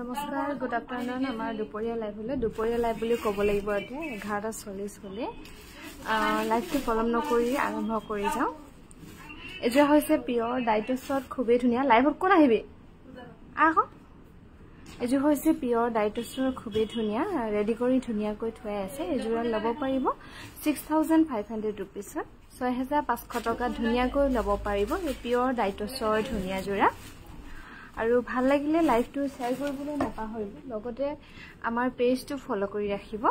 নমস্কাৰ good afternoon আমাৰ দুপৰীয়া লাইভলৈ দুপৰীয়া লাইভ বুলি ক'ব লাগিব এতিয়া এঘাৰটা চল্লিছ হ'লে লাইভটো পলম নকৰি আৰম্ভ কৰি যাওঁ এযোৰ হৈছে পিয়ৰ ডাইটছত খুবেই ধুনীয়া লাইভত ক'ত আহিবি আকৌ এযোৰ হৈছে পিয়ৰ ডাইটছৰ খুবেই ধুনীয়া ৰেডি কৰি ধুনীয়াকৈ থোৱাই আছে এযোৰ ল'ব পাৰিব ছিক্স থাউজেণ্ড ফাইভ হাণ্ড্ৰেড ৰুপিছত ছয় হেজাৰ পাঁচশ টকাত ধুনীয়াকৈ ল'ব পাৰিব এই পিয়ৰ ডাইটছৰ ধুনীয়া যোৰা আৰু ভাল লাগিলে লাইভটো শ্বেয়াৰ কৰিবলৈ নাপাহৰিব লগতে আমাৰ পেজটো ফ'ল' কৰি ৰাখিব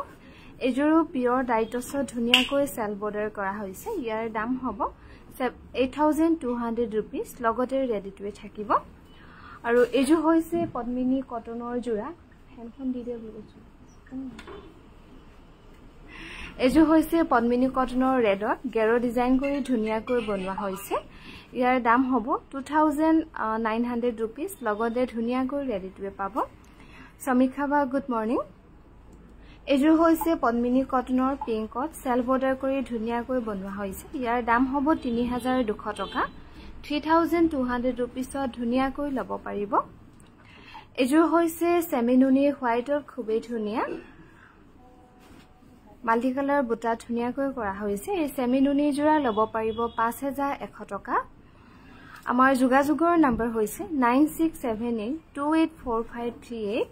এইযোৰো পিয়ৰ ডাইটছত ধুনীয়াকৈ চেল বৰ্ডাৰ কৰা হৈছে ইয়াৰ দাম হ'ব eight thousand two hundred rupees লগতে ৰেডিটোৱে থাকিব আৰু এইযোৰ হৈছে পদ্মিনী কটনৰ যোৰা ফেনখন দি দিয়ে বুলি এইযোৰ হৈছে পদ্মিনী কটনৰ ৰেডত গেৰৰ ডিজাইন কৰি ধুনীয়াকৈ বনোৱা হৈছে ইয়াৰ দাম হ'ব two thousand nine hundred rupees লগতে ধুনীয়াকৈ ৰেডিটোৱে পাব সমীক্ষা বা গুড মৰ্ণিং এইযোৰ হৈছে পদ্মিনী কটনৰ পিংকত চেল্ফ অৰ্ডাৰ কৰি ধুনীয়াকৈ বনোৱা হৈছে ইয়াৰ দাম হ'ব তিনি হাজাৰ দুশ টকা থ্ৰী থাউজেণ্ড টু হাণ্ড্ৰেড ৰুপিজত ধুনীয়াকৈ ল'ব পাৰিব এইযোৰ হৈছে চেমিনুনী হোৱাইটত খুবেই ধুনীয়া মাল্টি কালাৰ বুটা ধুনীয়াকৈ কৰা হৈছে এই চেমিনুনীযোৰা ল'ব পাৰিব পাঁচ হেজাৰ এশ টকা আমাৰ যোগাযোগৰ নাম্বাৰ হৈছে nine six seven eight two eight four five three eight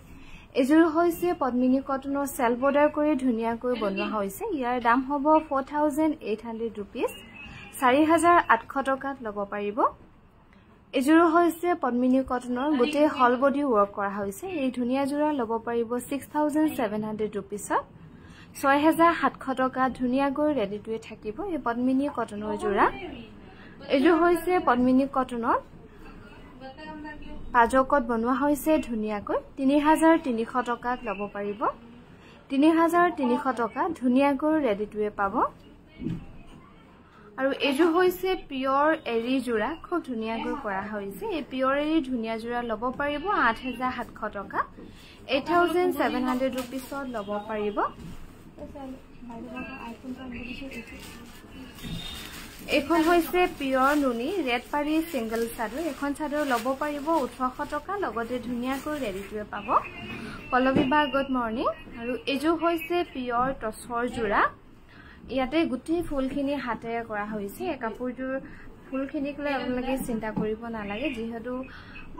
এইযোৰ হৈছে পদ্মিনী কটনৰ চেল বৰ্ডাৰ কৰি ধুনীয়াকৈ বনোৱা হৈছে ইয়াৰ দাম হ'ব four thousand eight hundred rupees চাৰি হাজাৰ আঠশ টকাত ল'ব পাৰিব এইযোৰ হৈছে পদ্মিনী কটনৰ গোটেই হল বডি ৱৰ্ক কৰা হৈছে এই ধুনীয়াযোৰা ল'ব পাৰিব ছিক্স থাউজেণ্ড ছেভেন হাণ্ড্ৰেড ৰুপিজত ছয় হেজাৰ সাতশ টকা ধুনীয়াকৈ ৰেডিটোৱে থাকিব এই পদ্মিনী কটনৰ যোৰা এইটো হৈছে পদ্মিনী কটনৰ পাজকত বনোৱা হৈছে ধুনীয়াকৈ তিনি হাজাৰ তিনিশ টকাত ল'ব পাৰিব তিনি হাজাৰ তিনিশ টকা ধুনীয়াকৈ ৰেডিটোৱে পাব আৰু এইটো হৈছে পিয়ৰ এৰী যোৰা খুব ধুনীয়াকৈ কৰা হৈছে এই পিয়ৰ এৰী ধুনীয়া যোৰা ল'ব পাৰিব আঠ হেজাৰ সাতশ টকা এইট থাউজেণ্ড ছেভেন হাণ্ড্ৰেড ৰুপিছত ল'ব পাৰিব এইখন হৈছে পিয়ৰ নুনি ৰেড পাৰি চিংগল চাদৰ এখন চাদৰ ল'ব পাৰিব ওঠৰশ টকা লগতে ধুনীয়াকৈ ৰেডিটোৱে পাব পল্লৱী বা গুড মৰ্ণিং আৰু এইযোৰ হৈছে পিয়ৰ টচৰ যোৰা ইয়াতে গোটেই ফুলখিনি হাতেৰে কৰা হৈছে এই কাপোৰযোৰ ফুলখিনিক লৈ আপোনালোকে চিন্তা কৰিব নালাগে যিহেতু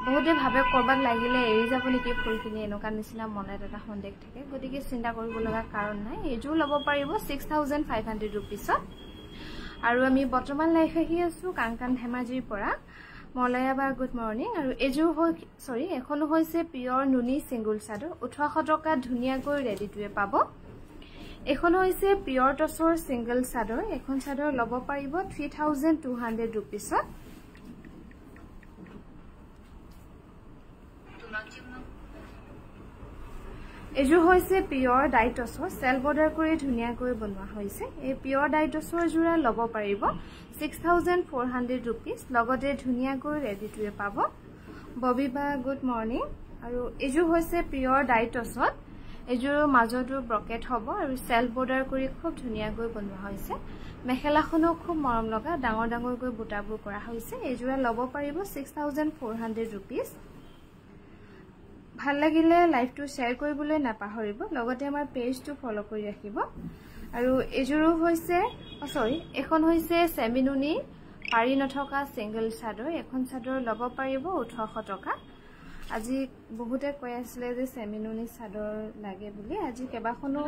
বহুতে ভাবে ক'ৰবাত লাগিলে এৰি যাব নেকি ফুলখিনি এনেকুৱা নিচিনা মনত এটা সন্দেহ থাকে গতিকে চিন্তা কৰিব লগা কাৰণ নাই এইযোৰ ল'ব পাৰিব ছিক্স থাউজেণ্ড ফাইভ হাণ্ড্ৰেড ৰুপিছত আৰু আমি বৰ্তমান লাইফ আহি আছো কাংকান ধেমাজিৰ পৰা মলয়াবা গুড মৰ্ণিং আৰু এইযোৰ হৈ চৰি এখনো হৈছে পিয়ৰ নুনি চিংগুল চাদৰ ওঠৰশ টকাত ধুনীয়াকৈ ৰেডি টুৱে পাব এখন হৈছে পিয়ৰ টচৰ চিংগল চাদৰ এখন চাদৰ ল'ব পাৰিব থ্ৰী থাউজেণ্ড টু হাণ্ড্ৰেড ৰুপিজত এইযোৰ হৈছে পিয়ৰ ডাইটছৰ চেল্ফ অৰ্ডাৰ কৰি ধুনীয়াকৈ বনোৱা হৈছে এই পিয়ৰ ডাইটছৰ যোৰা ল'ব পাৰিব six thousand four hundred rupees লগতে ধুনীয়াকৈ ৰেডি টুৱে পাব ববি বা গুড মৰ্ণিং আৰু এইযোৰ হৈছে পিয়ৰ ডাইটছত এইযোৰ মাজতো ব্ৰকেট হ'ব আৰু চেল্ফ বৰ্ডাৰ কৰি খুব ধুনীয়াকৈ বনোৱা হৈছে মেখেলাখনো খুব মৰম লগা ডাঙৰ ডাঙৰকৈ বুটাবোৰ কৰা হৈছে এইযোৰা ল'ব পাৰিব six thousand four hundred rupees ভাল লাগিলে লাইভটো শ্বেয়াৰ কৰিবলৈ নাপাহৰিব লগতে আমাৰ পেজটো ফলো কৰি ৰাখিব আৰু এযোৰো হৈছে চৰি এখন হৈছে চেমিনুনি পাৰি নথকা চিংগল চাদৰ এখন চাদৰ ল'ব পাৰিব ওঠৰশ টকা আজি বহুতে কৈ আছিলে যে চেমিনুনি চাদৰ লাগে বুলি আজি কেইবাখনো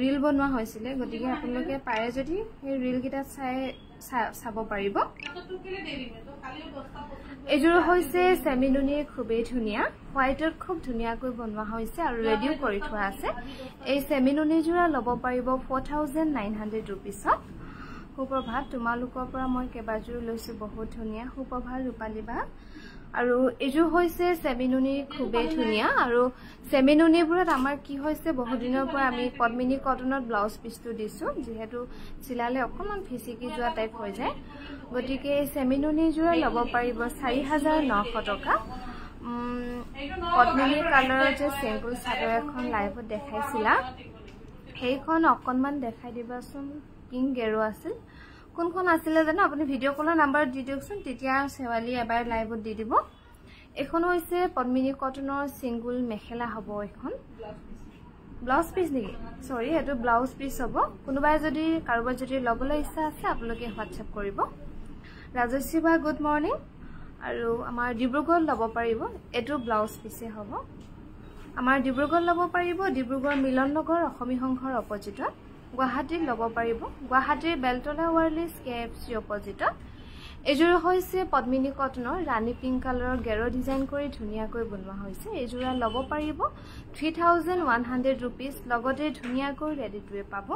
ৰীল বনোৱা হৈছিলে গতিকে আপোনালোকে পাৰে যদি সেই ৰীলকেইটা চাই চাব পাৰিব এইযোৰ হৈছে চেমিনুনি খুবেই ধুনীয়া হোৱাইটত খুব ধুনীয়াকৈ বনোৱা হৈছে আৰু ৰেডিও কৰি থোৱা আছে এই চেমিনুনিযোৰা ল'ব পাৰিব ফ'ৰ থাউজেণ্ড নাইন হাণ্ড্ৰেড ৰুপিছত সুপ্ৰভাত তোমালোকৰ পৰা মই কেইবাযোৰো লৈছোঁ বহুত ধুনীয়া সুপ্ৰভাত ৰূপালী বা আৰু এইযোৰ হৈছে চেমিনুনিৰ খুবেই ধুনীয়া আৰু চেমিনুনিবোৰত আমাৰ কি হৈছে বহুদিনৰ পৰা আমি পদ্মিনী কটনত ব্লাউজ পিচটো দিছোঁ যিহেতু চিলালে অকণমান ফিচিকি যোৱা টাইপ হৈ যায় গতিকে এই চেমিনুনিযোৰে ল'ব পাৰিব চাৰি হাজাৰ নশ টকা পদ্মিনী কালাৰৰ যে চেম্পুল চাদৰ এখন লাইভত দেখাইছিলা সেইখন অকণমান দেখাই দিবাচোন পিংক গেৰু আছিল কোনখন আছিলে জানো আপুনি ভিডিঅ' কলৰ নাম্বাৰত দি দিয়কচোন তেতিয়া শেৱালি এবাৰ লাইভত দি দিব এইখন হৈছে পদ্মিনী কটনৰ ছিংগুল মেখেলা হ'ব এইখন ব্লাউজ পিচ নেকি চৰি সেইটো ব্লাউজ পিচ হ'ব কোনোবাই যদি কাৰোবাৰ যদি ল'বলৈ ইচ্ছা আছে আপোনালোকে হোৱাটছএপ কৰিব ৰাজশ্ৰী বা গুড মৰ্ণিং আৰু আমাৰ ডিব্ৰুগড়ত ল'ব পাৰিব এইটো ব্লাউজ পিচেই হ'ব আমাৰ ডিব্ৰুগড়ত ল'ব পাৰিব ডিব্ৰুগড় মিলন নগৰ অসমী সংঘৰ অপজিটত গুৱাহাটীত ল'ব পাৰিব গুৱাহাটীৰ বেলতলা ৱাৰ্লিছ কে এফ চি অপজিটত এইযোৰ হৈছে পদ্মিনী কটনৰ ৰাণী পিংক কালাৰৰ গেৰ ডিজাইন কৰি ধুনীয়াকৈ বনোৱা হৈছে এইযোৰা ল'ব পাৰিব three thousand one hundred rupees লগতে ধুনীয়াকৈ ৰেডি টুৱে পাব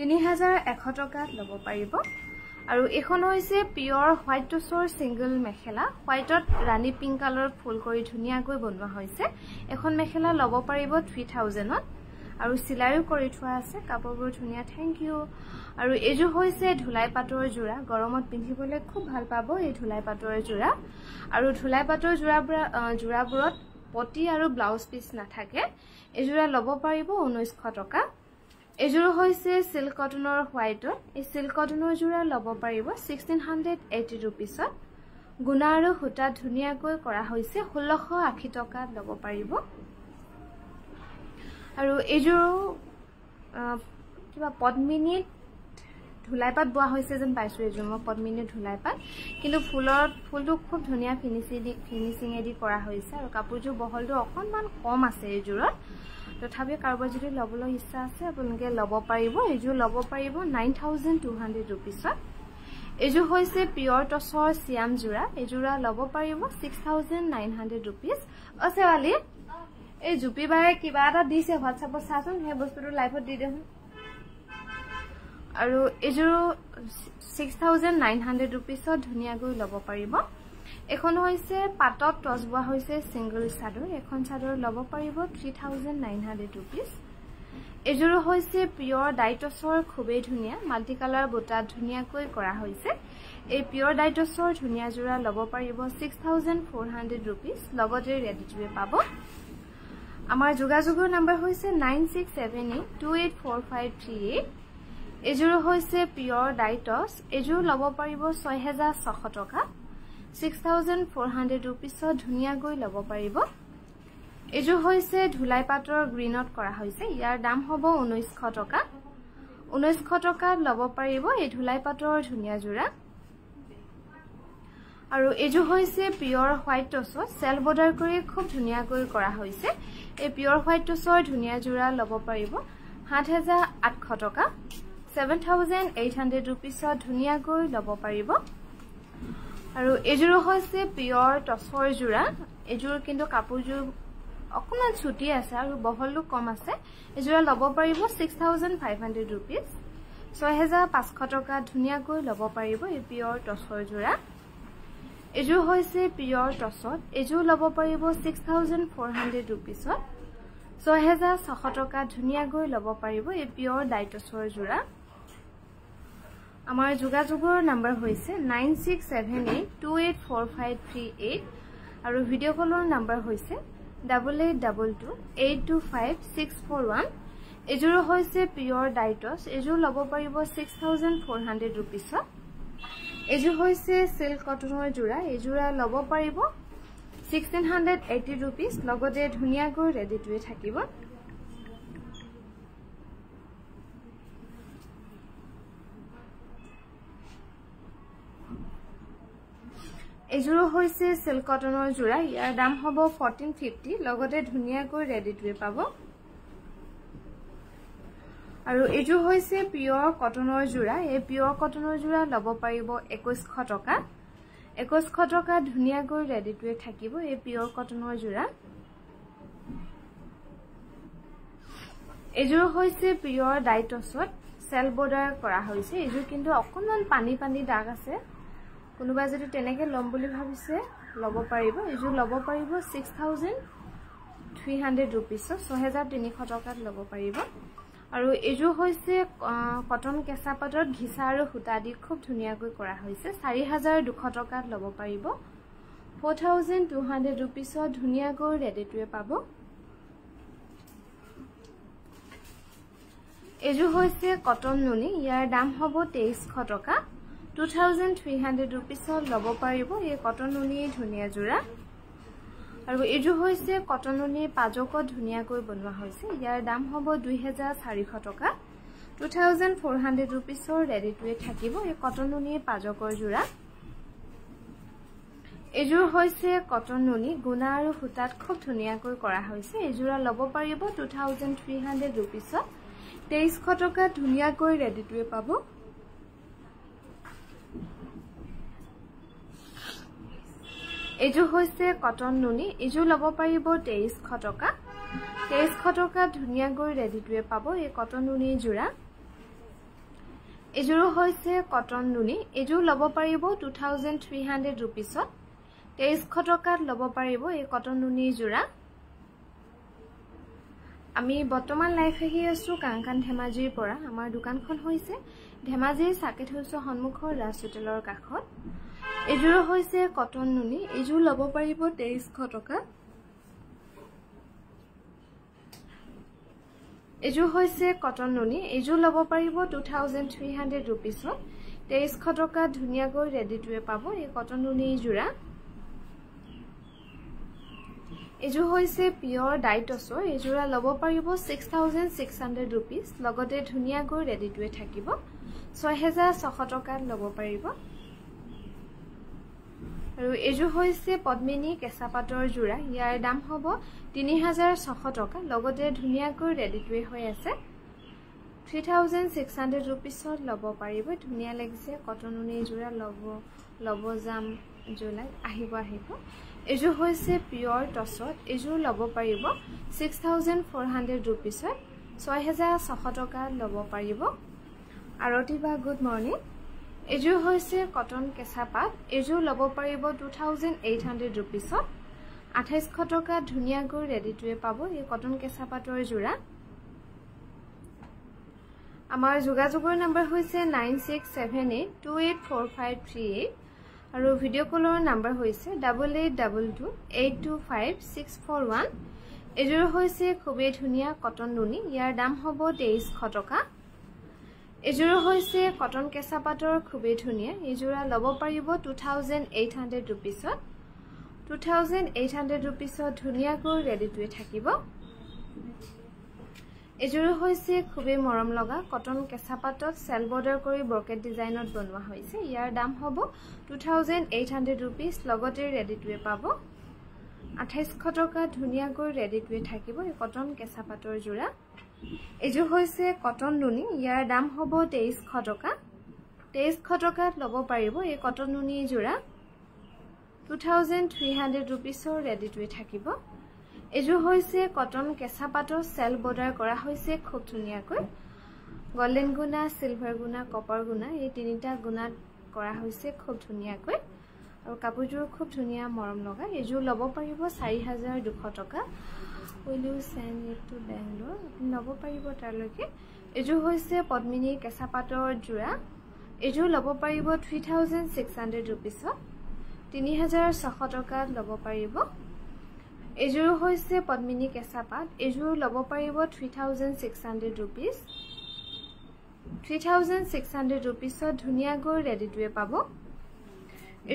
তিনি হাজাৰ এশ টকাত ল'ব পাৰিব আৰু এইখন হৈছে পিয়ৰ হোৱাইট টোচৰ ছিংগল মেখেলা হোৱাইটত ৰাণী পিংক কালাৰত ফুল কৰি ধুনীয়াকৈ বনোৱা হৈছে এখন মেখেলা ল'ব পাৰিব থ্ৰী থাউজেণ্ডত আৰু চিলাইও কৰি থোৱা আছে কাপোৰবোৰ ধুনীয়া থেংক ইউ আৰু এইযোৰ হৈছে ঢোলাই পাটৰ যোৰা গৰমত পিন্ধিবলৈ খুব ভাল পাব এই ঢোলাই পাটৰ যোৰা আৰু ঢোলাই পাটৰ যোৰাবোৰ যোৰাবোৰত পটি আৰু ব্লাউজ পিচ নাথাকে এইযোৰা ল'ব পাৰিব ঊনৈছশ টকা এইযোৰ হৈছে চিল্ক কটনৰ হোৱাইটত এই চিল্ক কটনৰ যোৰা ল'ব পাৰিব ছিক্সটিন হাণ্ড্ৰেড এইটি ৰুপিছত গুণা আৰু সূতা ধুনীয়াকৈ কৰা হৈছে ষোল্লশ আশী টকাত ল'ব পাৰিব আৰু এইযোৰ কিবা পদ্মিনীত ঢোলাইপাত বোৱা হৈছে যেন পাইছোঁ এইযোৰ মই পদ্মিনীত ঢোলাইপাত কিন্তু ফুলত ফুলটো খুব ধুনীয়া ফিনিচিং দি ফিনিচিঙেদি কৰা হৈছে আৰু কাপোৰযোৰ বহলটো অকণমান কম আছে এইযোৰত তথাপিও কাৰোবাৰ যদি ল'বলৈ ইচ্ছা আছে আপোনালোকে ল'ব পাৰিব এইযোৰ ল'ব পাৰিব নাইন থাউজেণ্ড টু হাণ্ড্ৰেড ৰুপিছত এইযোৰ হৈছে পিয়ৰ টচৰ চিয়ামযোৰা এইযোৰা ল'ব পাৰিব six thousand nine hundred rupees অ শেৱালী এই জুপি বাই কিবা এটা দিছে হোৱাটছআপত চাচোন সেই বস্তুটো লাইফত দি দেচোন আৰু এইযোৰ ছিক্স থাউজেণ্ড নাইন হাণ্ড্ৰেড ৰুপিছত ধুনীয়াকৈ ল'ব পাৰিব এখন হৈছে পাতত টচ বোৱা হৈছে ছিংগল চাদৰ এখন চাদৰ ল'ব পাৰিব three thousand nine hundred rupees এইযোৰ হৈছে পিয়ৰ ডাইটছৰ খুবেই ধুনীয়া মাল্টি কালাৰ বুটাত ধুনীয়াকৈ কৰা হৈছে এই পিয়ৰ ডাইটছৰ ধুনীয়া যোৰা ল'ব পাৰিব six thousand four hundred rupees লগতে ৰেডিটোৱে পাব আমাৰ যোগাযোগৰ নাম্বাৰ হৈছে nine six seven eight two eight four five three eight এইযোৰ হৈছে পিয়ৰ ডাইটছ এইযোৰ ল'ব পাৰিব ছয় হেজাৰ ছশ টকা ছিক্স থাউজেণ্ড ফ'ৰ হাণ্ড্ৰেড ৰুপিছত ধুনীয়াকৈ ল'ব পাৰিব এইযোৰ হৈছে ধূলাই পাতৰ গ্ৰীণত কৰা হৈছে ইয়াৰ দাম হ'ব ঊনৈছশ টকা ঊনৈছশ টকাত ল'ব পাৰিব এই ধূলাই পাতৰ ধুনীয়া যোৰা আৰু এইযোৰ হৈছে পিয়ৰ হোৱাইট টচত চেল বৰ্ডাৰ কৰি খুব ধুনীয়াকৈ কৰা হৈছে এই পিয়ৰ হোৱাইট টচৰ ধুনীয়া যোৰা ল'ব পাৰিব সাত হেজাৰ আঠশ টকা ছেভেন থাউজেণ্ড এইট হাণ্ড্ৰেড ৰুপিছত ধুনীয়াকৈ ল'ব পাৰিব আৰু এইযোৰো হৈছে পিয়ৰ টচৰ যোৰা এইযোৰ কিন্তু কাপোৰযোৰ অকণমান চুটি আছে আৰু বহলো কম আছে এইযোৰা ল'ব পাৰিব six thousand five hundred rupees ছয় হেজাৰ পাঁচশ টকা ধুনীয়াকৈ ল'ব পাৰিব এই পিয়ৰ টচৰ যোৰা এইযোৰ হৈছে পিয়ৰ টছত এইযোৰ ল'ব পাৰিব ছিক্স থাউজেণ্ড ফ'ৰ হাণ্ড্ৰেড ৰুপিছত ছহেজাৰ ছশ টকা ধুনীয়াকৈ ল'ব পাৰিব এই পিয়ৰ ডাইটছৰ টছৰ যোৰা আমাৰ যোগাযোগৰ নম্বৰ হৈছে nine six seven eight two eight four five three eight আৰু ভিডিঅ' কলৰ নম্বৰ হৈছে double eight double two eight two five six four one এইযোৰো হৈছে পিয়ৰ ডাইটছ এইযোৰ ল'ব পাৰিব ছিক্স থাউজেণ্ড ফ'ৰ হাণ্ড্ৰেড ৰুপিছত এইযোৰ হৈছে চিল্ক কটনৰ যোৰা এইযোৰা ল'ব পাৰিব ছিক্সটিন হাণ্ড্ৰেড এইটি ৰুপিজ লগতে ধুনীয়াকৈ ৰেডিটোৱে থাকিব এইযোৰো হৈছে চিল্ক কটনৰ যোৰা ইয়াৰ দাম হ'ব ফৰ্টিন ফিফটি লগতে ধুনীয়াকৈ ৰেডি টুৱে পাব আৰু এইযোৰ হৈছে পিয়ৰ কটনৰ যোৰা এই পিয়ৰ কটনৰ যোৰা ল'ব পাৰিব একৈশ টকা একৈশ টকা ধুনীয়াকৈ ৰেডি থাকিব এই পিয়ৰ কটনৰ যোৰা এইযোৰ হৈছে পিয়ৰ ডাইটছত চেল বৰ্ডাৰ কৰা হৈছে এইযোৰ কিন্তু অকণমান পানী পানী দাগ আছে কোনোবাই যদি তেনেকে ল'ম বুলি ভাবিছে ল'ব পাৰিব এইযোৰ ল'ব পাৰিব ছিক্স থাউজেণ্ড থ্ৰী হাণ্ড্ৰেড ৰুপিছৰ ছহেজাৰ তিনিশ টকাত ল'ব পাৰিব আৰু এইযোৰ হৈছে কটন কেঁচা পাতত ঘিচা আৰু সূতা দি খুব ধুনীয়াকৈ কৰা হৈছে চাৰি হাজাৰ দুশ টকাত ল'ব পাৰিব ফ'ৰ থাউজেণ্ড টু হাণ্ড্ৰেড ৰুপিছত ধুনীয়াকৈ ৰেডিটোৱে পাব এইযোৰ হৈছে কটন নুনি ইয়াৰ দাম হ'ব তেইছশ টকা টু থাউজেণ্ড থ্ৰী হাণ্ড্ৰেড ৰুপিছত ল'ব পাৰিব এই কটন নুনি ধুনীয়া যোৰা আৰু এইযোৰ হৈছে কটনলীৰ পাজকত ধুনীয়াকৈ বনোৱা হৈছে ইয়াৰ দাম হ'ব দুই হেজাৰ চাৰিশ টকা টু থাউজেণ্ড ফ'ৰ হাণ্ড্ৰেড ৰুপিছৰ ৰেডিটোৱে থাকিব এই কটনলীৰ পাজকৰ যোৰা এইযোৰ হৈছে কটন নুনি গুণা আৰু সূতাত খুব ধুনীয়াকৈ কৰা হৈছে এইযোৰা ল'ব পাৰিব টু থাউজেণ্ড থ্ৰী হাণ্ড্ৰেড ৰুপিছত তেইছশ টকাত ধুনীয়াকৈ ৰেডিটোৱে পাব এইটো হৈছে কটন নুনি এইযোৰ ল'ব পাৰিব তেইছশ টকা তেইছশ টকা ধুনীয়াকৈ ৰেডিটোৱে পাব এই কটন নুনিৰ যোৰা এইযোৰো হৈছে কটন নুনি এইযোৰ ল'ব পাৰিব টু থাউজেণ্ড থ্ৰী হাণ্ড্ৰেড ৰুপিছত তেইছশ টকাত ল'ব পাৰিব এই কটন নুনিৰ যোৰা আমি বৰ্তমান লাইভ আহি আছোঁ কাংকান ধেমাজিৰ পৰা আমাৰ দোকানখন হৈছে ধেমাজিৰ চাকে থৈছোঁ সন্মুখৰ ৰাজ হোটেলৰ কাষত এইযোৰ হৈছে কটন নুনি এইযোৰ ল'ব পাৰিব তেইছশ টকা এইযোৰ হৈছে কটন নুনি এইযোৰ ল'ব পাৰিব টু থাউজেণ্ড থ্ৰী হাণ্ড্ৰেড ৰুপিছত তেইছশ টকাত ধুনীয়াকৈ ৰেডিটোৱে পাব এই কটন নুনিযোৰা এইযোৰ হৈছে পিয়ৰ ডাইটছৰ এইযোৰা ল'ব পাৰিব six thousand six hundred rupees লগতে ধুনীয়াকৈ ৰেডি টুৱে থাকিব ছয় ছহেজাৰ ছশ টকাত ল'ব পাৰিব আৰু এইযোৰ হৈছে পদ্মিনী কেঁচা কেঁচাপাতৰ যোৰা ইয়াৰ দাম হ'ব তিনি হাজাৰ ছশ টকা লগতে ধুনীয়াকৈ ৰেডিটোৱে হৈ আছে থ্ৰী থাউজেণ্ড ছিক্স হাণ্ড্ৰেড ৰুপিছত ল'ব পাৰিব ধুনীয়া লাগিছে কটন উনি যোৰা ল'ব ল'ব যাম জুলাই আহিব আহিব এইযোৰ হৈছে পিয়ৰ টচত এইযোৰ ল'ব পাৰিব ছিক্স থাউজেণ্ড ফ'ৰ হাণ্ড্ৰেড ৰুপিছত ছয় হেজাৰ ছশ টকাত ল'ব পাৰিব আৰতি বা গুড মৰ্ণিং এইযোৰ হৈছে কটন কেঁচা পাত এইযোৰ ল'ব পাৰিব টু থাউজেণ্ড এইট হাণ্ড্ৰেড ৰুপিছত আঠাইছশ টকা ধুনীয়াকৈ ৰেডি টুৱে পাব এই কটন কেঁচা পাতৰ যোৰা আমাৰ যোগাযোগৰ নাম্বাৰ হৈছে nine six seven eight two eight four five three eight আৰু ভিডিঅ' কলৰ নাম্বাৰ হৈছে double eight double two eight two five six four one এইযোৰ হৈছে খুবেই ধুনীয়া কটন নুনি ইয়াৰ দাম হ'ব তেইছশ টকা এইযোৰ হৈছে কটন কেঁচাপাতৰ খুবেই ধুনীয়া এইযোৰা ল'ব পাৰিব টু থাউজেণ্ড এইট হাণ্ড্ৰেড ৰুপিছত টু থাউজেণ্ড এইট হাণ্ড্ৰেড ৰুপিছত ধুনীয়াকৈ ৰেডিটোৱে থাকিব এইযোৰ হৈছে খুবেই মৰম লগা কটন কেঁচাপাতত চেল বৰ্ডাৰ কৰি বৰকেট ডিজাইনত বনোৱা হৈছে ইয়াৰ দাম হ'ব two thousand eight hundred rupees লগতে ৰেডি টুৱে পাব আঠাইছশ টকা ধুনীয়াকৈ ৰেডিটোৱে থাকিব এই কটন কেঁচাপাতৰ যোৰা এইযোৰ হৈছে কটন দুনি ইয়াৰ দাম হ'ব তেইছশ টকা তেইছশ টকাত ল'ব পাৰিব এই কটন দুনিযোৰা টু থাউজেণ্ড থ্ৰী হাণ্ড্ৰেড ৰুপিছৰ ৰেডিটোৱে থাকিব এইযোৰ হৈছে কটন কেঁচা পাতৰ চেল বৰ্ডাৰ কৰা হৈছে খুব ধুনীয়াকৈ গল্ডেন গুণা চিলভাৰ গুণা কপাৰ গুণা এই তিনিটা গুণাত কৰা হৈছে খুব ধুনীয়াকৈ আৰু কাপোৰযোৰ খুব ধুনীয়া মৰম লগা এইযোৰ ল'ব পাৰিব চাৰি হাজাৰ দুশ টকা উইলিউ চেণ্ড ইট বেংগলোৰ আপুনি ল'ব পাৰিব তাৰলৈকে এইযোৰ হৈছে পদ্মিনী কেঁচা কেঁচাপাতৰ যোৰা এইযোৰ ল'ব পাৰিব থ্ৰী থাউজেণ্ড ছিক্স হাণ্ড্ৰেড ৰুপিছত তিনি হাজাৰ ছশ টকাত ল'ব পাৰিব এইযোৰ হৈছে পদ্মিনী কেঁচাপাত এইযোৰ ল'ব পাৰিব three thousand six hundred rupees three thousand six hundred ৰুপিছত ধুনীয়াকৈ ৰেডিটোৱে পাব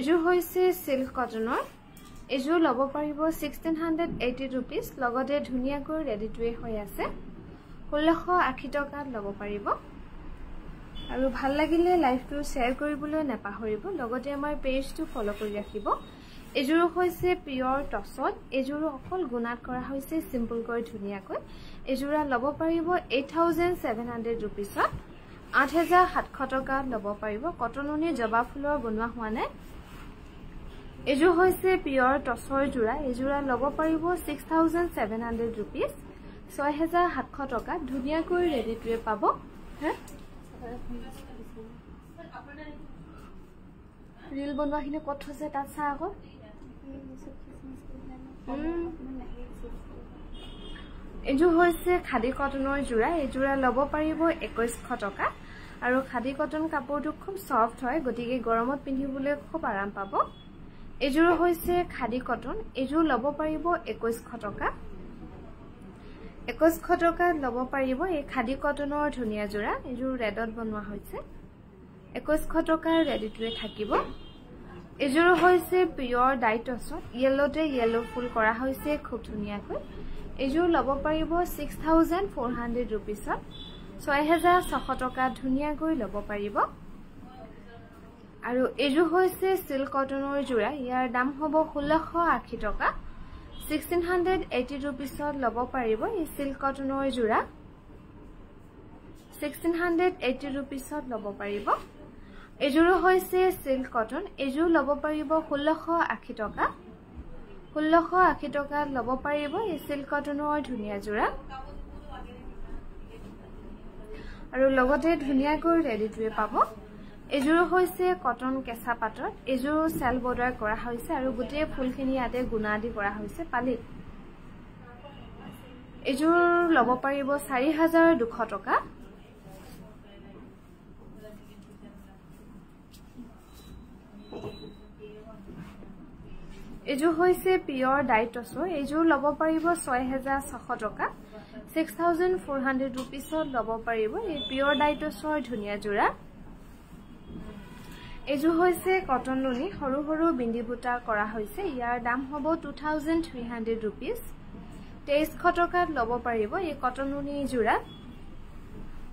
এইযোৰ হৈছে চিল্ক কটনৰ এইযোৰ ল'ব পাৰিব ছিক্সটিন হাণ্ড্ৰেড এইটি ৰুপিজ লগতে ধুনীয়াকৈ ৰেডি টুৱে হৈ আছে ষোল্লশ আশী টকাত ল'ব পাৰিব আৰু ভাল লাগিলে লাইভটো শ্বেয়াৰ কৰিবলৈ নাপাহৰিব লগতে আমাৰ পেজটো ফ'ল' কৰি ৰাখিব এইযোৰো হৈছে পিয়ৰ টচত এইযোৰো অকল গুণাত কৰা হৈছে চিম্পুলকৈ ধুনীয়াকৈ এইযোৰা ল'ব পাৰিব এইট থাউজেণ্ড ছেভেন হাণ্ড্ৰেড ৰুপিজত আঠ হেজাৰ সাতশ টকাত ল'ব পাৰিব কটনুনি জবা ফুলৰ বনোৱা হোৱা নাই এইযোৰ হৈছে পিয়ৰ টচৰ যোৰা এইযোৰা ল'ব পাৰিব six thousand seven hundred rupees ছয় হেজাৰ সাতশ টকাত ধুনীয়াকৈ ৰেডিটোৱে পাব ৰীল বনোৱাখিনি ক'ত হৈছে তাত চা আকৌ এইযোৰ হৈছে খাদী কটনৰ যোৰা এইযোৰা ল'ব পাৰিব একৈশ টকা আৰু খাদী কটন কাপোৰটো খুব চফ্ট হয় গতিকে গৰমত পিন্ধিবলৈ খুব আৰাম পাব এইযোৰ হৈছে খাদী কটন এইযোৰ ল'ব পাৰিব একৈশ টকা একৈশ টকাত ল'ব পাৰিব এই খাদী কটনৰ ধুনীয়া যোৰা এইযোৰ ৰেডত বনোৱা হৈছে একৈশ টকাৰ ৰেডিটোৱে থাকিব এইযোৰ হৈছে পিয়ৰ ডাইটছত য়েল'তে য়েল' ফুল কৰা হৈছে খুব ধুনীয়াকৈ এইযোৰ ল'ব পাৰিব ছিক্স থাউজেণ্ড ফ'ৰ হাণ্ড্ৰেড ৰুপিছত ছয় হেজাৰ ছশ টকাত ধুনীয়াকৈ ল'ব পাৰিব আৰু এইযোৰ হৈছে চিল্ক কটনৰ যোৰা ইয়াৰ দাম হ'ব ষোল্লশ আশী টকা ছিক্সটিন হাণ্ড্ৰেড এইটি ৰুপিছত ল'ব পাৰিব এই চিল্ক কটনৰ যোৰা ছিক্সটিন হাণ্ড্ৰেড এইটি ৰুপিছত ল'ব পাৰিব এইযোৰো হৈছে চিল্ক কটন এইযোৰ ল'ব পাৰিব ষোল্লশ আশী টকা ষোল্লশ আশী টকাত ল'ব পাৰিব এই চিল্ক কটনৰ ধুনীয়া যোৰা আৰু লগতে ধুনীয়াকৈ ৰেডিটোৱে পাব এইযোৰ হৈছে কটন কেঁচা পাটৰ এইযোৰ চেল বৰ্ডাৰ কৰা হৈছে আৰু গোটেই ফুলখিনি ইয়াতে গুণা দি কৰা হৈছে পালিত এইযোৰ ল'ব পাৰিব চাৰি হাজাৰ দুশ টকা এইযোৰ হৈছে পিয়ৰ ডাইটছৰ এইযোৰ ল'ব পাৰিব ছয় হেজাৰ ছশ টকা ছিক্স থাউজেণ্ড ফ'ৰ হাণ্ড্ৰেড ৰুপিজত ল'ব পাৰিব এই পিয়ৰ ডাইটছৰ ধুনীয়া যোৰা এইযোৰ হৈছে কটন ননি সৰু সৰু বিন্দি বুটা কৰা হৈছে ইয়াৰ দাম হ'ব two thousand three hundred rupees তেইছশ টকাত ল'ব পাৰিব এই কটন যোৰা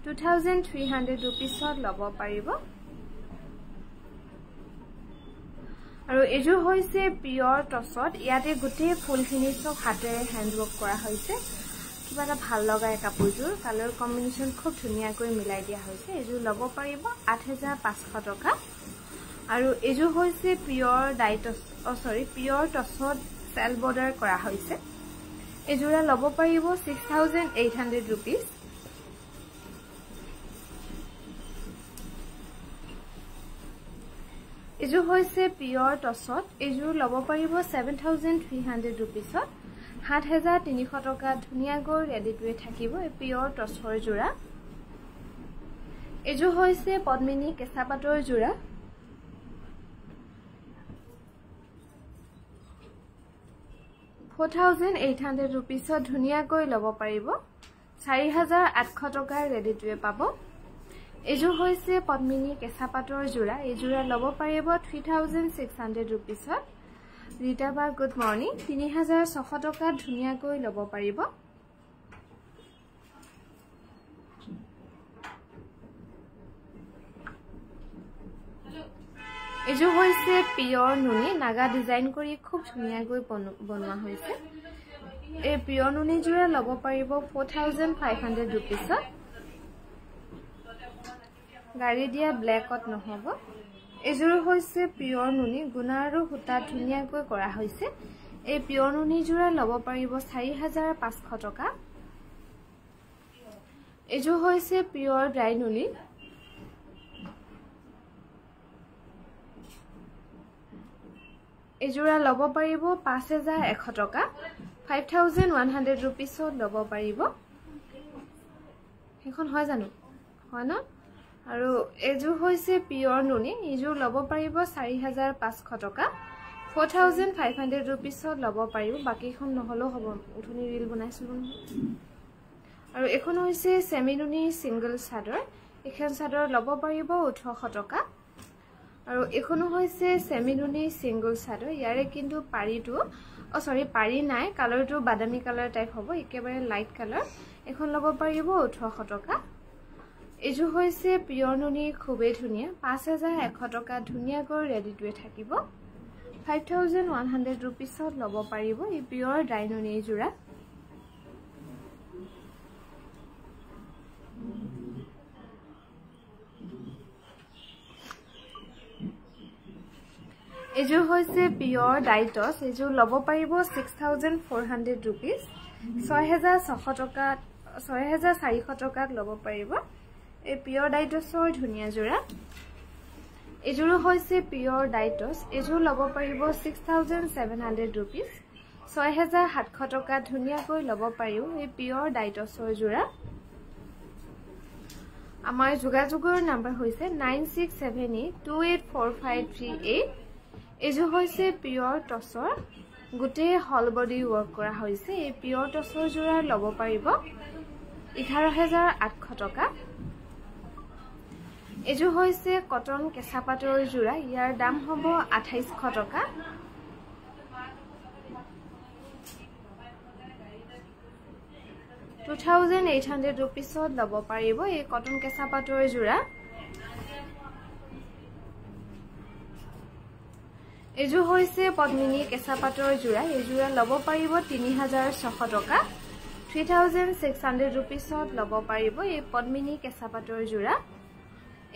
টু থাউজেণ্ড থ্ৰী হাণ্ড্ৰেড ৰুপিজত ল'ব পাৰিব আৰু এইযোৰ হৈছে পিয়ৰ টচত ইয়াতে গোটেই ফুলখিনি চব হাতেৰে হেণ্ডৱৰ্ক কৰা হৈছে কিবা এটা ভাল লগা এই কাপোৰযোৰ কালাৰ কম্বিনেশ্যন খুব ধুনীয়াকৈ মিলাই দিয়া হৈছে এইযোৰ ল'ব পাৰিব আঠ হেজাৰ পাঁচশ টকা আৰু এইযোৰ হৈছে পিয়ৰ ডাইট অ' চৰি পিয়ৰ টচত চেল বৰ্ডাৰ কৰা হৈছে এইযোৰা ল'ব পাৰিব six thousand eight hundred rupees এইযোৰ হৈছে পিয়ৰ টচত এইযোৰ ল'ব পাৰিব ছেভেন থাউজেণ্ড থ্ৰী হাণ্ড্ৰেড ৰুপিজত সাত হেজাৰ তিনিশ টকা ধুনীয়াকৈ ৰেডিটোৱে থাকিব এই পিয়ৰ টচৰ যোৰা এইযোৰ হৈছে পদ্মিনী কেঁচাপাতৰ যোৰা ফ'ৰ থাউজেণ্ড এইট হাণ্ড্ৰেড ৰুপিছত ধুনীয়াকৈ ল'ব পাৰিব চাৰি হাজাৰ আঠশ টকাৰ ৰেডিটোৱে পাব এইযোৰ হৈছে পদ্মিনী কেঁচাপাতৰ যোৰা এইযোৰা ল'ব পাৰিব থ্ৰী থাউজেণ্ড ছিক্স হাণ্ড্ৰেড ৰুপিছত ৰীতাবা গুড মৰ্ণিং তিনি হাজাৰ ছশ টকাত ধুনীয়াকৈ ল'ব পাৰিব এইযোৰ হৈছে পিয়ৰ নুনি নাগা ডিজাইন কৰি খুব ধুনীয়াকৈ বনোৱা হৈছে এই পিয়ৰ নুনিযোৰে ল'ব পাৰিব ফ'ৰ থাউজেণ্ড ফাইভ হাণ্ড্ৰেড ৰুপিছত গাড়ী দিয়া ব্লেকত নহ'ব এইযোৰ হৈছে পিয়ৰ নুনি গুণা আৰু সূতা ধুনীয়াকৈ কৰা হৈছে এই পিয়ৰ নুনিযোৰে ল'ব পাৰিব চাৰি হাজাৰ পাঁচশ টকা এইযোৰ হৈছে পিয়ৰ ড্ৰাই নুনি এযোৰা ল'ব পাৰিব পাঁচ হেজাৰ এশ টকা ফাইভ থাউজেণ্ড ওৱান হাণ্ড্ৰেড ৰুপিছত ল'ব পাৰিব সেইখন হয় জানো হয় ন আৰু এযোৰ হৈছে পিয়ৰ নুনি এইযোৰ ল'ব পাৰিব চাৰি হাজাৰ পাঁচশ টকা ফ'ৰ থাউজেণ্ড ফাইভ হাণ্ড্ৰেড ৰুপিছত ল'ব পাৰিব বাকীখন নহ'লেও হ'ব উঠনি ৰীল বনাইছিলোঁ নহয় আৰু এইখন হৈছে চেমি চেমিনুনি ছিংগল চাদৰ এইখন চাদৰ ল'ব পাৰিব ওঠৰশ টকা আৰু এইখনো হৈছে চেমি চেমিলুনি চিংগল চাদৰ ইয়াৰে কিন্তু পাৰিটো অ' চৰি পাৰি নাই কালাৰটো বাদামী কালাৰ টাইপ হ'ব একেবাৰে লাইট কালাৰ এইখন ল'ব পাৰিব ওঠৰশ টকা এইযোৰ হৈছে পিয়ৰ নুনি খুবেই ধুনীয়া পাঁচ হাজাৰ এশ টকা ধুনীয়াকৈ ৰেডিটোৱে থাকিব ফাইভ থাউজেণ্ড ওৱান হাণ্ড্ৰেড ৰুপিছত ল'ব পাৰিব এই পিয়ৰ ড্ৰাই নুনি এইযোৰা এইযোৰ হইছে পিওৰ ডাইটস এইযোৰ লব পাইব 6400 ৰুপিস 6600 টাকা 6400 টাকাত লব পাৰিব এই পিওৰ ডাইটসৰ ধুনিয়া জোড়া এইযোর হইছে পিওর ডাইটস এইযোর লব পাইব 6700 রুপিস 6700 টাকা ধুনিয়া কই লব পাইউ এই পিওর ডাইটসৰ জোড়া আমাৰ যোগাযোগৰ নাম্বাৰ হৈছে nine six seven eight two eight four five three eight এইযোৰ হৈছে পিয়ৰ টচৰ গোটেই হল বডি ৱৰ্ক কৰা হৈছে এই পিয়ৰ টচৰ যোৰা ল'ব পাৰিব এঘাৰ হেজাৰ আঠশ টকা এইযোৰ হৈছে কটন কেঁচাপাতৰ যোৰা ইয়াৰ দাম হ'ব আঠাইছশ টকা টু থাউজেণ্ড এইট হাণ্ড্ৰেড ৰুপিছত ল'ব পাৰিব এই কটন কেঁচাপাতৰ যোৰা এইযোৰ হৈছে পদ্মিনী কেঁচা পাটৰ যোৰা এইযোৰা ল'ব পাৰিব তিনি হাজাৰ ছশ টকা থ্ৰী থাউজেণ্ড ছিক্স হাণ্ড্ৰেড ৰুপিছত ল'ব পাৰিব এই পদ্মিনী কেঁচা পাটৰ যোৰা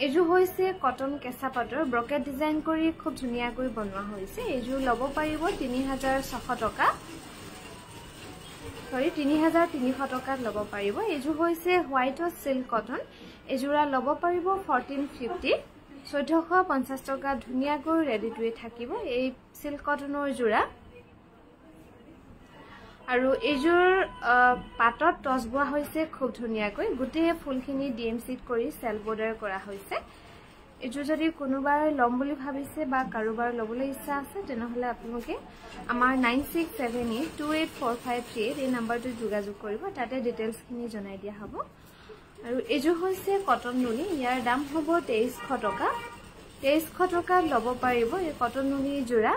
এইযোৰ হৈছে কটন কেঁচা পাটৰ ব্ৰকেট ডিজাইন কৰি খুব ধুনীয়াকৈ বনোৱা হৈছে এইযোৰ ল'ব পাৰিব তিনি হাজাৰ ছশ টকা চৰি তিনি হাজাৰ তিনিশ টকাত ল'ব পাৰিব এইযোৰ হৈছে হোৱাইটত চিল্ক কটন এইযোৰা ল'ব পাৰিব ফৰ্টিন ফিফটি চৈধ্যশ পঞ্চাছ টকা ধুনীয়াকৈ ৰেডি টুৱে থাকিব এই চিল্ক কটনৰ যোৰা আৰু এইযোৰ পাতত টচ বোৱা হৈছে খুব ধুনীয়াকৈ গোটেই ফুলখিনি ডি এম চিত কৰি চেল বৰ্ডাৰ কৰা হৈছে এইযোৰ যদি কোনোবাই ল'ম বুলি ভাবিছে বা কাৰোবাৰ ল'বলৈ ইচ্ছা আছে তেনেহ'লে আপোনালোকে আমাৰ nine six seven eight two eight four five three eight এই নাম্বাৰটোত যোগাযোগ কৰিব তাতে ডিটেইলছখিনি জনাই দিয়া হ'ব আৰু এইযোৰ হৈছে কটন নুনি ইয়াৰ দাম হ'ব তেইছশ টকা তেইছশ টকাত ল'ব পাৰিব এই কটন নুনি যোৰা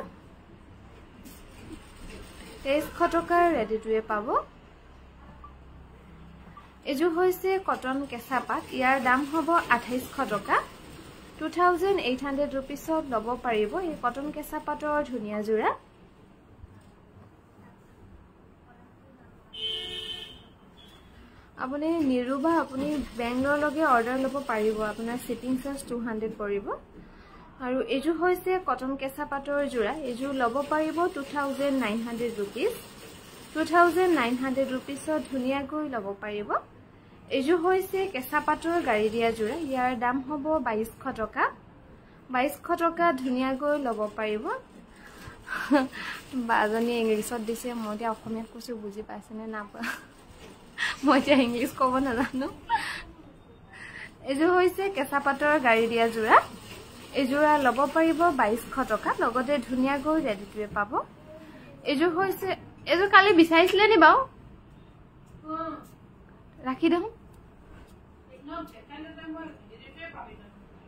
তেইছশ টকাৰ ৰেডিটোৱে পাব এইযোৰ হৈছে কটন কেঁচাপাত ইয়াৰ দাম হ'ব আঠাইছশ টকা টু থাউজেণ্ড এইট হাণ্ড্ৰেড ৰুপিছত ল'ব পাৰিব এই কটন কেঁচা কেঁচাপাতৰ ধুনীয়া যোৰা আপুনি নিৰু বা আপুনি বেংগলৰলৈকে অৰ্ডাৰ ল'ব পাৰিব আপোনাৰ ছিটিং চাৰ্জ টু হাণ্ড্ৰেড পৰিব আৰু এইযোৰ হৈছে কটন কেঁচা পাটৰ যোৰা এইযোৰ ল'ব পাৰিব two thousand nine hundred rupees two thousand nine hundred ৰুপিজত ধুনীয়াকৈ ল'ব পাৰিব এইযোৰ হৈছে কেঁচা পাটৰ গাড়ী দিয়া যোৰা ইয়াৰ দাম হ'ব বাইছশ টকা বাইছশ টকা ধুনীয়াকৈ ল'ব পাৰিব বাজনী ইংলিছত দিছে মই এতিয়া অসমীয়াত কৈছোঁ বুজি পাইছেনে নাপায় মই এতিয়া ইংলিছ ক'ব নাজানো এইযোৰ হৈছে কেঁচা পাটৰ গাড়ী দিয়া যোৰা এইযোৰা ল'ব পাৰিব বাইছশ টকা লগতে ধুনীয়াকৈ ৰেডিটোৱে পাব এইযোৰ হৈছে এইযোৰ কালি বিচাৰিছিলে নি বাৰু ৰাখি দেখোন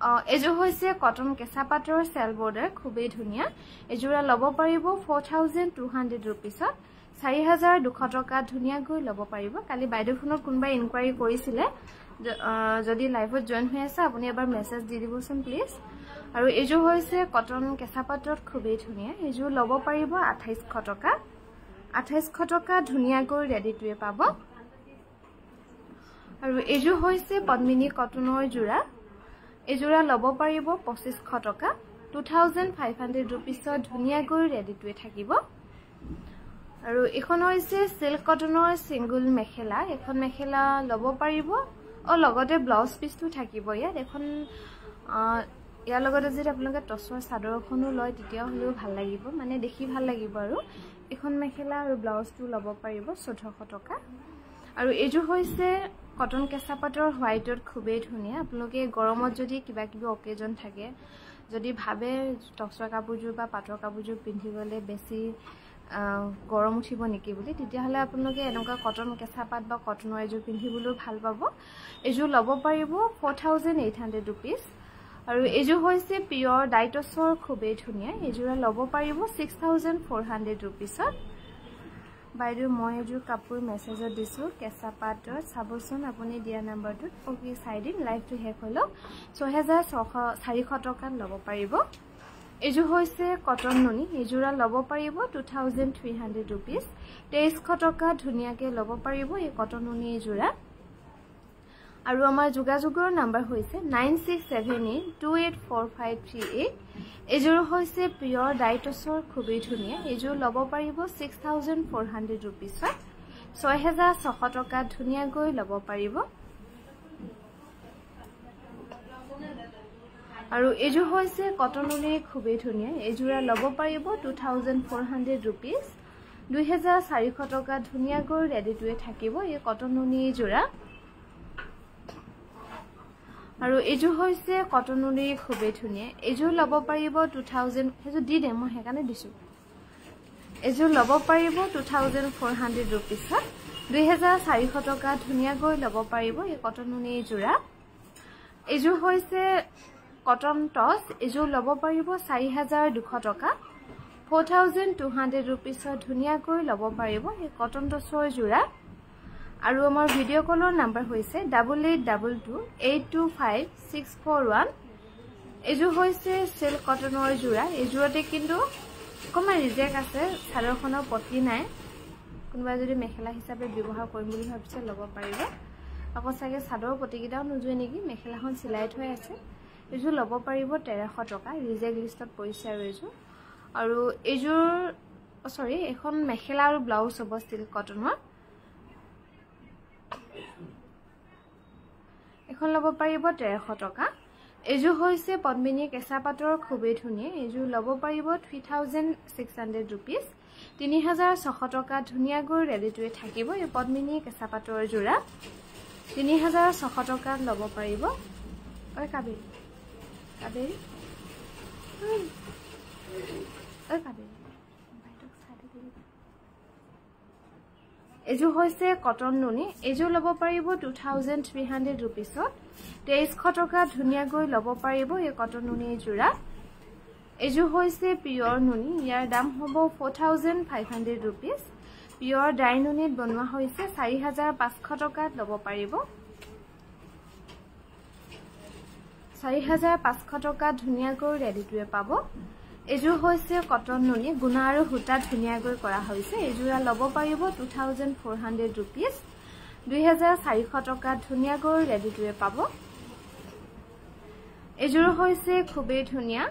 অঁ এইযোৰ হৈছে কটন কেঁচা পাটৰ চেল বৰ্ডাৰ খুবেই ধুনীয়া এইযোৰা ল'ব পাৰিব ফ'ৰ থাউজেণ্ড টু হাণ্ড্ৰেড ৰুপিছত চাৰি হাজাৰ দুশ টকা ধুনীয়াকৈ ল'ব পাৰিব কালি বাইদেউ ফোনত কোনোবাই ইনকুৱাৰী কৰিছিলে যদি লাইভত জইন হৈ আছে আপুনি এবাৰ মেছেজ দি দিবচোন প্লিজ আৰু এইযোৰ হৈছে কটন কেঁচাপাতত খুবেই ধুনীয়া এইযোৰ ল'ব পাৰিব আঠাইছশ টকা আঠাইছশ টকা ধুনীয়াকৈ ৰেডিটোৱে পাব আৰু এইযোৰ হৈছে পদ্মিনী কটনৰ যোৰা এইযোৰা ল'ব পাৰিব পঁচিছশ টকা টু থাউজেণ্ড ফাইভ হাণ্ড্ৰেড ৰুপিছত ধুনীয়াকৈ ৰেডিটোৱে থাকিব আৰু এইখন হৈছে চিল্ক কটনৰ সিঙ্গল মেখেলা এইখন মেখেলা লব পাৰিব অ লগতে ব্লাউজ পিচটো থাকিব ইয়াত এইখন ইয়াৰ লগতে যদি আপোনালোকে টচৰ চাদৰ এখনো লয় তেতিয়া হ'লেও ভাল লাগিব মানে দেখি ভাল লাগিব আৰু এইখন মেখেলা আৰু ব্লাউজটো ল'ব পাৰিব চৈধ্যশ টকা আৰু এইযোৰ হৈছে কটন কেঁচা কেঁচাপাতৰ হোৱাইটত খুবেই ধুনীয়া আপোনালোকে গৰমত যদি কিবা কিবি অকেজন থাকে যদি ভাবে টচৰ কাপোৰযোৰ বা পাটৰ কাপোৰযোৰ পিন্ধি গ'লে বেছি গৰম উঠিব নেকি বুলি তেতিয়াহ'লে আপোনালোকে এনেকুৱা কটন কেঁচাপাত বা কটনৰ এযোৰ পিন্ধিবলৈও ভাল পাব এযোৰ ল'ব পাৰিব four thousand eight hundred rupees আৰু এইযোৰ হৈছে পিয়ৰ ডাইটছৰ খুবেই ধুনীয়া এইযোৰে ল'ব পাৰিব ছিক্স থাউজেণ্ড ফ'ৰ হাণ্ড্ৰেড ৰুপিজত বাইদেউ মই এইযোৰ কাপোৰ মেছেজত দিছোঁ কেঁচা কেঁচাপাতত চাবচোন আপুনি দিয়া নাম্বাৰটোত অ'কে চাই দিম লাইভটো শেষ হৈ লওক ছহেজাৰ ছশ চাৰিশ টকাত ল'ব পাৰিব এইযোৰ হৈছে কটন ননী এইযোৰা ল'ব পাৰিব two thousand three hundred rupees তেইছশ টকা ধুনীয়াকৈ ল'ব পাৰিব এই কটন ননী এইযোৰা আৰু আমাৰ যোগাযোগৰ নাম্বাৰ হৈছে nine six seven eight two eight four five three eight এইযোৰ হৈছে পিয়ৰ ডাইটছৰ খুবেই ধুনীয়া এইযোৰ ল'ব পাৰিব ছিক্স থাউজেণ্ড ফ'ৰ হাণ্ড্ৰেড ৰুপিজত ছয় হেজাৰ ছশ টকাত ধুনীয়াকৈ ল'ব পাৰিব আৰু এইযোৰ হৈছে কটনৰে খুবেই ধুনীয়া এইযোৰা ল'ব পাৰিব two thousand four hundred rupees দুহেজাৰ চাৰিশ টকা ধুনীয়াকৈ ৰেডি টুৱে থাকিব এই কটনুনি এইযোৰা আৰু এইযোৰ হৈছে কটনুনি খুবেই ধুনীয়া এইযোৰ ল'ব পাৰিব টু থাউজেণ্ড সেইযোৰ দি দে মই সেইকাৰণে দিছোঁ এইযোৰ ল'ব পাৰিব টু থাউজেণ্ড ফ'ৰ হাণ্ড্ৰেড ৰুপিজত দুই হেজাৰ চাৰিশ টকা ধুনীয়াকৈ ল'ব পাৰিব এই কটনুনি যোৰা এইযোৰ হৈছে কটন টচ এযোৰ ল'ব পাৰিব চাৰি হাজাৰ দুশ টকা ফ'ৰ থাউজেণ্ড টু হাণ্ড্ৰেড ৰুপিছত ধুনীয়াকৈ ল'ব পাৰিব সেই কটন টচৰ যোৰা আৰু আমাৰ ভিডিঅ' কলৰ নাম্বাৰ হৈছে double eight double two eight two five six four one এইযোৰ হৈছে চিল্ক কটনৰ যোৰা এইযোৰতে কিন্তু অকণমান ৰিজেক্ট আছে চাদৰখনৰ পতি নাই কোনোবাই যদি মেখেলা হিচাপে ব্যৱহাৰ কৰিম বুলি ভাবিছে ল'ব পাৰিব আকৌ চাগে চাদৰ পতিকেইটাও নোযোৰে নেকি মেখেলাখন চিলাই থৈ আছে এইযোৰ ল'ব পাৰিব তেৰশ টকা ৰিজেক্ট লিষ্টত পৰিছে আৰু এইযোৰ আৰু এইযোৰ চৰি এইখন মেখেলা আৰু ব্লাউজ হ'ব ষ্টিল কটনৰ এইখন ল'ব পাৰিব তেৰশ টকা এইযোৰ হৈছে পদ্মিনী কেঁচা পাটৰ খুবেই ধুনীয়া এইযোৰ ল'ব পাৰিব three thousand six hundred rupees তিনি হাজাৰ ছশ টকা ধুনীয়াকৈ ৰেলিটোৱে থাকিব এই পদ্মিনী কেঁচা পাটৰ যোৰা তিনি হাজাৰ ছশ টকাত ল'ব পাৰিব ঐ কাবি এযোৰ হৈছে কটন নুনি এযোৰ ল'ব পাৰিব টু থাউজেণ্ড থ্ৰী হাণ্ড্ৰেড ৰুপিছত তেইছশ টকা ধুনীয়াকৈ ল'ব পাৰিব এই কটন নুনি এইযোৰা এযোৰ হৈছে পিয়ৰ নুনি ইয়াৰ দাম হ'ব four thousand five hundred rupees pure dry নুনিত বনোৱা হৈছে চাৰি হাজাৰ পাঁচশ টকাত ল'ব পাৰিব চাৰি হাজাৰ পাঁচশ টকা ধুনীয়াকৈ ৰেডিটোৱে পাব এইযোৰ হৈছে কটন নুনি গুণা আৰু সূতা ধুনীয়াকৈ কৰা হৈছে এইযোৰা ল'ব পাৰিব two thousand four hundred rupees দুই হাজাৰ চাৰিশ টকাত ধুনীয়াকৈ ৰেডিটোৱে পাব এইযোৰ হৈছে খুবেই ধুনীয়া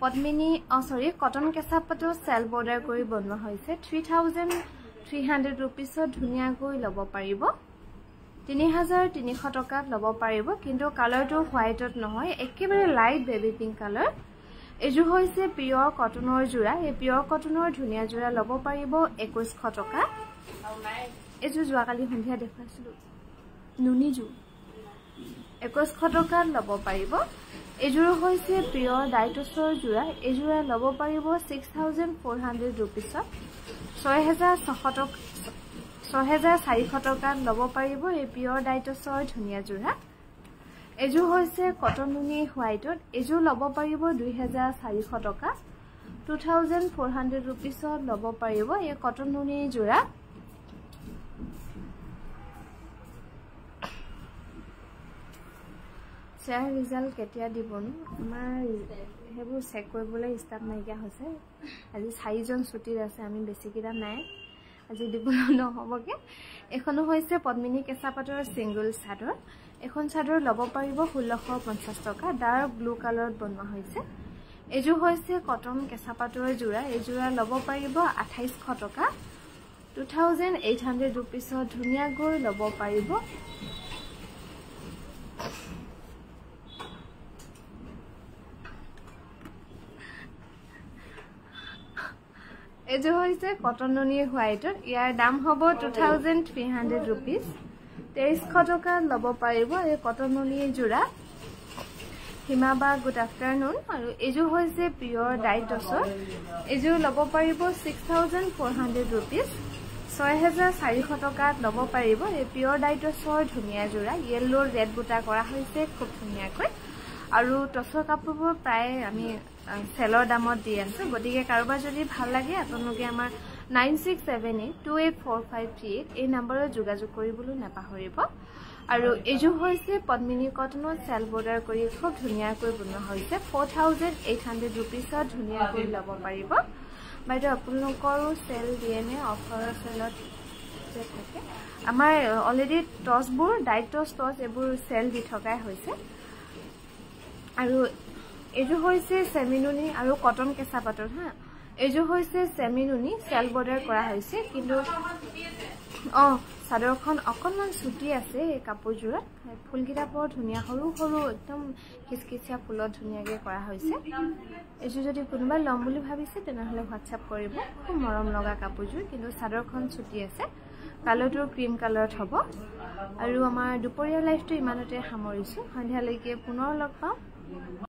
পদ্মিনী অ চৰি কটন কেঁচা পাতো চেল বৰ্ডাৰ কৰি বনোৱা হৈছে থ্ৰী থাউজেণ্ড থ্ৰী হাণ্ড্ৰেড ৰুপিজত ধুনীয়াকৈ ল'ব পাৰিব তিনি হাজাৰ তিনিশ টকাত ল'ব পাৰিব কিন্তু কালাৰটো হোৱাইটত নহয় একেবাৰে লাইট বেবি পিংক কালাৰ এযোৰ হৈছে পিয়ৰ কটনৰ যোৰা এই পিয়ৰ কটনৰ ধুনীয়া যোৰা ল'ব পাৰিব একৈশ টকা এইযোৰ যোৱাকালি সন্ধিয়া দেখুৱাইছিলোঁ নুনিযোৰ একৈশ টকাত ল'ব পাৰিব এইযোৰ হৈছে পিয়ৰ ডাইটছৰ যোৰা এইযোৰা ল'ব পাৰিব ছিক্স থাউজেণ্ড ফ'ৰ হাণ্ড্ৰেড ৰুপিছত ছয় হেজাৰ ছশ টকা ছহেজাৰ চাৰিশ টকাত ল'ব পাৰিব এই পিয়ৰ ডাইটছৰ ধুনীয়া যোৰা এযোৰ হৈছে কটনমুনি হোৱাইটত এযোৰ ল'ব পাৰিব দুহেজাৰ চাৰিশ টকা টু থাউজেণ্ড ফ'ৰ হাণ্ড্ৰেড ৰুপিছত ল'ব পাৰিব এই কটনমুনি যোৰা শ্বেয়াৰ ৰিজাল্ট কেতিয়া দিবনো আমাৰ সেইবোৰ চেক কৰিবলৈ ষ্টাফ নাইকিয়া হৈছে আজি চাৰিজন ছুটীত আছে আমি বেছিকেইটা নাই আজি দিবলৈ নহ'বগৈ এইখনো হৈছে পদ্মিনী কেঁচা কেঁচাপাটৰ ছিংগল চাদৰ এখন চাদৰ ল'ব পাৰিব ষোল্লশ পঞ্চাছ টকা ডাৰ্ক ব্লু কালাৰত বনোৱা হৈছে এইযোৰ হৈছে কটন কেঁচাপাটৰ যোৰা এইযোৰা ল'ব পাৰিব আঠাইছশ টকা টু থাউজেণ্ড এইট হাণ্ড্ৰেড ৰুপিছত ধুনীয়াকৈ ল'ব পাৰিব এইযোৰ হৈছে কটননী হোৱাইটৰ ইয়াৰ দাম হ'ব two thousand three hundred rupees তেইছশ টকাত ল'ব পাৰিব এই কটন কটননী যোৰা হিমা বা গুড আফটাৰনুন আৰু এইযোৰ হৈছে পিয়ৰ ডাইট টচৰ এইযোৰ ল'ব পাৰিব six thousand four hundred rupees ছয় হেজাৰ চাৰিশ টকাত ল'ব পাৰিব এই পিয়ৰ ডাইট টচৰ ধুনীয়া যোৰা য়েল্ল' ৰেড বুটা কৰা হৈছে খুব ধুনীয়াকৈ আৰু টচৰ কাপোৰবোৰ প্ৰায় আমি চেলৰ দামত দি আছোঁ গতিকে কাৰোবাৰ যদি ভাল লাগে আপোনালোকে আমাৰ nine six seven eight two eight four five three eight এই নাম্বাৰত যোগাযোগ কৰিবলৈ নাপাহৰিব আৰু এইযোৰ হৈছে পদ্মিনী কটনত চেল বৰ্ডাৰ কৰি খুব ধুনীয়াকৈ বনোৱা হৈছে ফ'ৰ থাউজেণ্ড এইট হাণ্ড্ৰেড ৰুপিছত ধুনীয়াকৈ ল'ব পাৰিব বাইদেউ আপোনালোকৰো চেল দিয়েনে অফাৰৰ চেলত যে থাকে আমাৰ অলৰেডি টচবোৰ ডাইট টচ টচ এইবোৰ চেল দি থকাই হৈছে আৰু এইযোৰ হৈছে চেমিনুনি আৰু কটন কেঁচা পাটৰ হা এইযোৰ হৈছে চেমিনুনি চেল বৰ্ডাৰ কৰা হৈছে কিন্তু অঁ চাদৰখন অকণমান চুটি আছে এই কাপোৰযোৰত ফুলকেইটা বৰ ধুনীয়া সৰু সৰু একদম খিচকিচিয়া ফুলত ধুনীয়াকৈ কৰা হৈছে এইযোৰ যদি কোনোবাই ল'ম বুলি ভাবিছে তেনেহ'লে হোৱাটছআপ কৰিব খুব মৰম লগা কাপোৰযোৰ কিন্তু চাদৰখন চুটি আছে কালাৰটো ক্ৰীম কালাৰত হ'ব আৰু আমাৰ দুপৰীয়া লাইফটো ইমানতে সামৰিছোঁ সন্ধিয়ালৈকে পুনৰ লগ পাওঁ